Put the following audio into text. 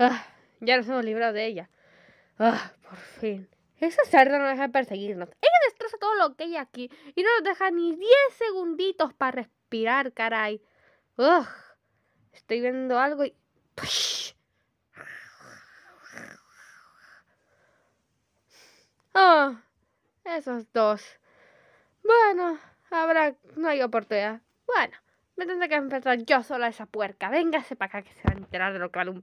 Ah, ya nos hemos librado de ella. Ah, por fin. Esa cerda no deja de perseguirnos. Ella destroza todo lo que hay aquí y no nos deja ni 10 segunditos para respirar, caray. Ugh. Estoy viendo algo y... Ah, esos dos. Bueno, habrá... No hay oportunidad. Bueno, me tendré que enfrentar yo sola a esa puerca. Véngase para acá que se va a enterar de lo que